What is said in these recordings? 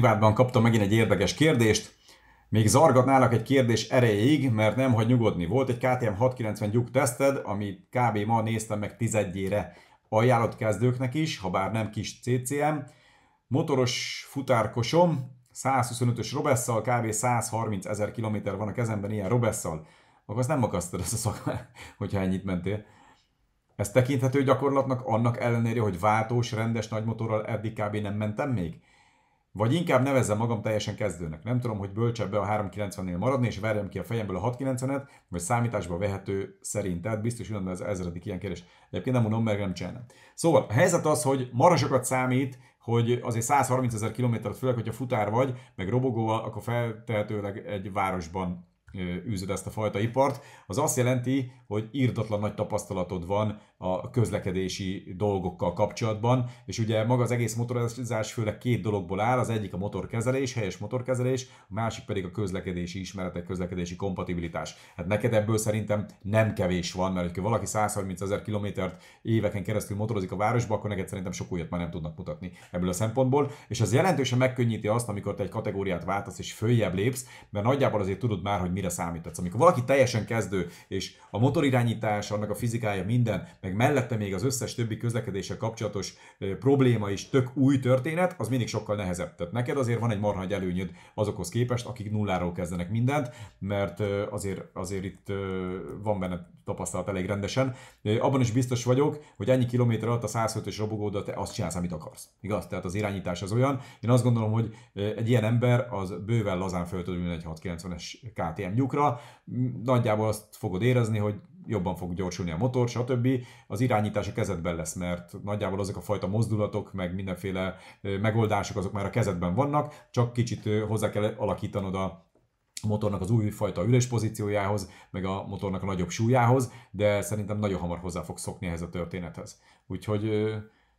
privátban kaptam megint egy érdekes kérdést. Még zargatnálak egy kérdés erejéig, mert nem hagy nyugodni. Volt egy KTM 690 gyuk teszted, amit kb. ma néztem meg tizedjére. Ajánlott kezdőknek is, ha bár nem kis CCM. Motoros futárkosom, 125-ös Robessal, kb. 130 ezer kilométer van a kezemben ilyen Robessal. Akkor azt nem akasztod ezt a szakmát, hogyha ennyit mentél. Ez tekinthető gyakorlatnak annak ellenére, hogy váltós, rendes nagymotorral eddig kb. nem mentem még? Vagy inkább nevezzem magam teljesen kezdőnek. Nem tudom, hogy bölcsebb be a 390-nél maradni, és verjem ki a fejemből a 690-et, vagy számításba vehető szerint. Tehát biztos ez az ezredik ilyen kérdés. Egyébként nem mondom, meg nem csinálom. Szóval a helyzet az, hogy marasokat számít, hogy azért 130 ezer kilométert, főleg, hogyha futár vagy, meg robogóval, akkor feltehetőleg egy városban űzöd ezt a fajta ipart, az azt jelenti, hogy írdatlan nagy tapasztalatod van a közlekedési dolgokkal kapcsolatban, és ugye maga az egész motorozás főleg két dologból áll, az egyik a motorkezelés, helyes motorkezelés, a másik pedig a közlekedési ismeretek, közlekedési kompatibilitás. Hát neked ebből szerintem nem kevés van, mert hogyha valaki 130 ezer kilométert éveken keresztül motorozik a városba, akkor neked szerintem sok újat már nem tudnak mutatni ebből a szempontból, és az jelentősen megkönnyíti azt, amikor te egy kategóriát váltasz és följebb lépsz, mert nagyjából azért tudod már, hogy mi mire számítasz. Amikor valaki teljesen kezdő, és a motorirányítás, annak a fizikája minden, meg mellette még az összes többi közlekedéssel kapcsolatos probléma is tök új történet, az mindig sokkal nehezebb. Tehát neked azért van egy marha nagy előnyöd azokhoz képest, akik nulláról kezdenek mindent, mert azért, azért itt van benne tapasztalat elég rendesen. Abban is biztos vagyok, hogy ennyi kilométer alatt a 105-ös robogóddal te azt csinálsz, amit akarsz. Igaz? Tehát az irányítás az olyan. Én azt gondolom, hogy egy ilyen ember az bőven lazán föl tud egy 690-es KTM egy lyukra, nagyjából azt fogod érezni, hogy jobban fog gyorsulni a motor, stb. Az irányítás a kezedben lesz, mert nagyjából azok a fajta mozdulatok, meg mindenféle megoldások, azok már a kezedben vannak, csak kicsit hozzá kell alakítanod a motornak az új fajta üléspozíciójához, meg a motornak a nagyobb súlyához, de szerintem nagyon hamar hozzá fog szokni ehhez a történethez. Úgyhogy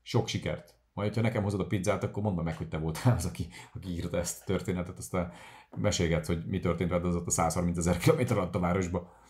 sok sikert! majd ha nekem hozod a pizzát, akkor mondd meg, hogy te voltál az, aki, aki írta ezt a történetet, aztán mesélgetsz, hogy mi történt veled az ott a 130 ezer kilométer alatt a városba.